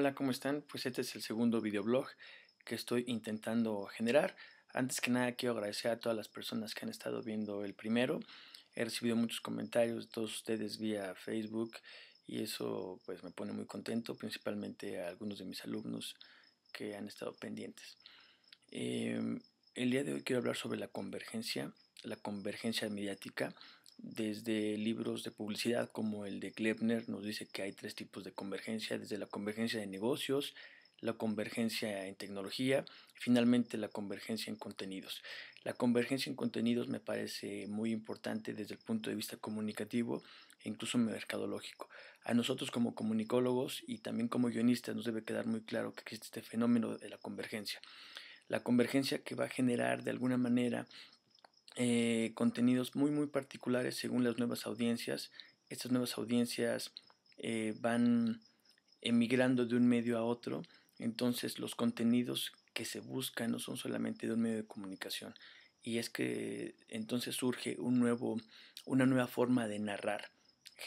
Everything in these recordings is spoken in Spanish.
Hola, ¿cómo están? Pues este es el segundo videoblog que estoy intentando generar. Antes que nada quiero agradecer a todas las personas que han estado viendo el primero. He recibido muchos comentarios de todos ustedes vía Facebook y eso pues me pone muy contento, principalmente a algunos de mis alumnos que han estado pendientes. Em, el día de hoy quiero hablar sobre la convergencia, la convergencia mediática desde libros de publicidad como el de Klebner nos dice que hay tres tipos de convergencia, desde la convergencia de negocios, la convergencia en tecnología y finalmente la convergencia en contenidos. La convergencia en contenidos me parece muy importante desde el punto de vista comunicativo e incluso mercadológico. A nosotros como comunicólogos y también como guionistas nos debe quedar muy claro que existe este fenómeno de la convergencia. La convergencia que va a generar de alguna manera eh, contenidos muy muy particulares según las nuevas audiencias. Estas nuevas audiencias eh, van emigrando de un medio a otro, entonces los contenidos que se buscan no son solamente de un medio de comunicación. Y es que entonces surge un nuevo, una nueva forma de narrar.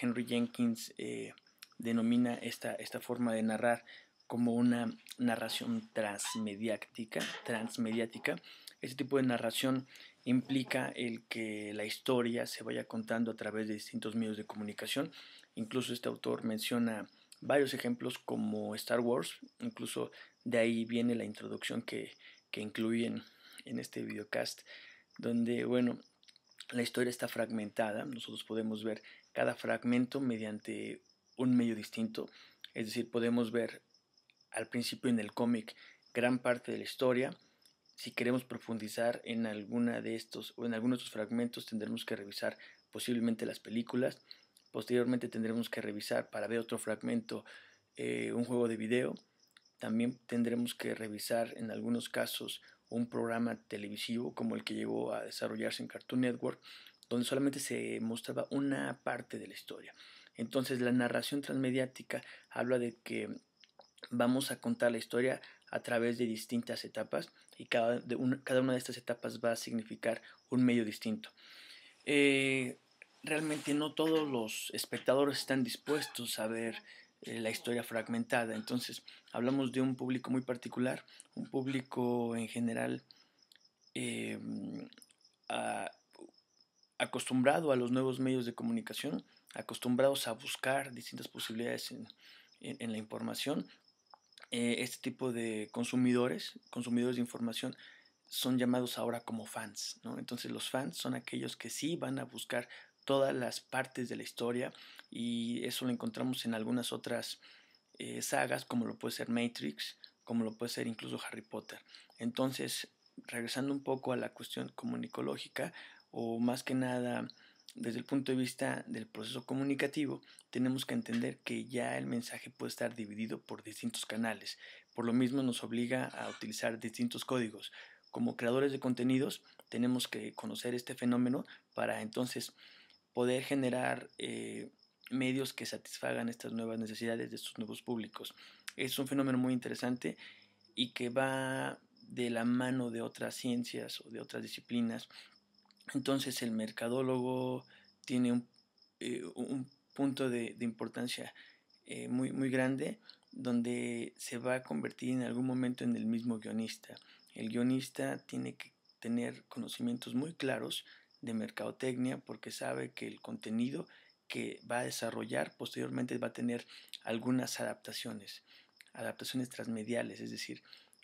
Henry Jenkins eh, denomina esta, esta forma de narrar como una narración transmediática, transmediática. Este tipo de narración implica el que la historia se vaya contando a través de distintos medios de comunicación. Incluso este autor menciona varios ejemplos como Star Wars, incluso de ahí viene la introducción que, que incluyen en este videocast, donde, bueno, la historia está fragmentada, nosotros podemos ver cada fragmento mediante un medio distinto, es decir, podemos ver al principio en el cómic gran parte de la historia. Si queremos profundizar en alguna de estos o en alguno de fragmentos tendremos que revisar posiblemente las películas. Posteriormente tendremos que revisar para ver otro fragmento eh, un juego de video. También tendremos que revisar en algunos casos un programa televisivo como el que llegó a desarrollarse en Cartoon Network, donde solamente se mostraba una parte de la historia. Entonces la narración transmediática habla de que vamos a contar la historia a través de distintas etapas y cada, de cada una de estas etapas va a significar un medio distinto. Eh, realmente no todos los espectadores están dispuestos a ver eh, la historia fragmentada, entonces hablamos de un público muy particular, un público en general em, acostumbrado a los nuevos medios de comunicación, acostumbrados a buscar distintas posibilidades en, en la información eh, este tipo de consumidores, consumidores de información, son llamados ahora como fans, ¿no? Entonces los fans son aquellos que sí van a buscar todas las partes de la historia y eso lo encontramos en algunas otras eh, sagas como lo puede ser Matrix, como lo puede ser incluso Harry Potter. Entonces, regresando un poco a la cuestión comunicológica o más que nada desde el punto de vista del proceso comunicativo, tenemos que entender que ya el mensaje puede estar dividido por distintos canales. Por lo mismo nos obliga a utilizar distintos códigos. Como creadores de contenidos tenemos que conocer este fenómeno para entonces poder generar eh, medios que satisfagan estas nuevas necesidades de estos nuevos públicos. Es un fenómeno muy interesante y que va de la mano de otras ciencias o de otras disciplinas entonces el mercadólogo tiene un, eh, punto de, importancia eh, muy, muy grande donde se va a convertir en algún momento en el mismo guionista. El guionista tiene que tener conocimientos muy claros de mercadotecnia porque sabe que el contenido que va a desarrollar posteriormente va a tener algunas adaptaciones, adaptaciones transmediales, es decir,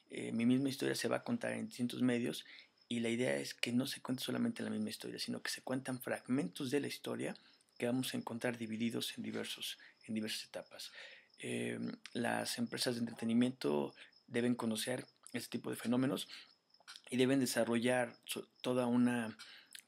eh, mi misma historia se va a contar en distintos medios y la idea es que no se cuente solamente la misma historia, sino que se cuentan fragmentos de la historia que vamos a encontrar divididos en, diversos, en diversas etapas. Eh, las empresas de entretenimiento deben conocer este tipo de fenómenos y deben desarrollar toda una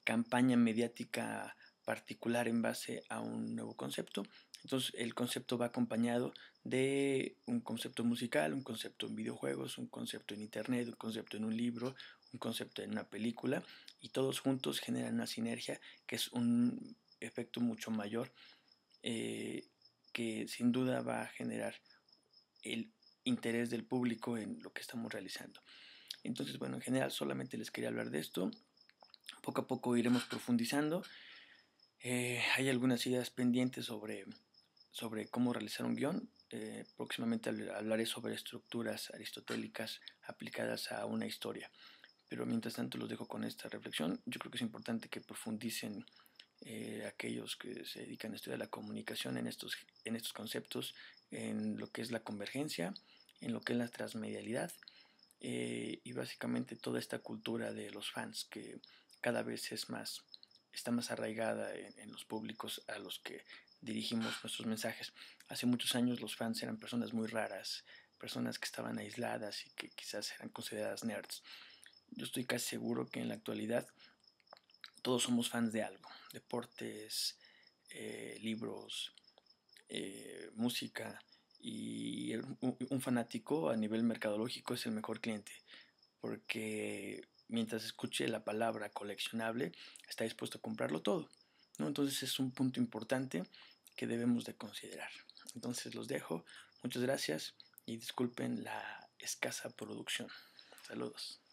campaña mediática particular en base a un nuevo concepto. Entonces el concepto va acompañado de un concepto musical, un concepto en videojuegos, un concepto en internet, un concepto en un libro, un concepto en una película y todos juntos generan una sinergia que es un efecto mucho mayor eh, que sin duda va a generar el interés del público en lo que estamos realizando. Entonces, bueno, en general solamente les quería hablar de esto. Poco a poco iremos profundizando. Eh, hay algunas ideas pendientes sobre, sobre cómo realizar un guión. Eh, próximamente hablaré sobre estructuras aristotélicas aplicadas a una historia. Pero mientras tanto los dejo con esta reflexión. Yo creo que es importante que profundicen eh, aquellos que se dedican a estudiar la comunicación en estos, en estos conceptos, en lo que es la convergencia, en lo que es la transmedialidad eh, y básicamente toda esta cultura de los fans que cada vez es más, está más arraigada en los públicos a los que dirigimos nuestros mensajes. Hace muchos años los fans eran personas muy raras, personas que estaban aisladas y que quizás eran consideradas nerds yo estoy casi seguro que en la actualidad todos somos fans de algo, deportes, eh, libros, eh, música, y un fanático a nivel mercadológico es el mejor cliente, porque mientras escuche la palabra coleccionable, está dispuesto a comprarlo todo. Entonces es un punto importante que debemos de considerar. Entonces los dejo, muchas gracias y disculpen la escasa producción. Saludos.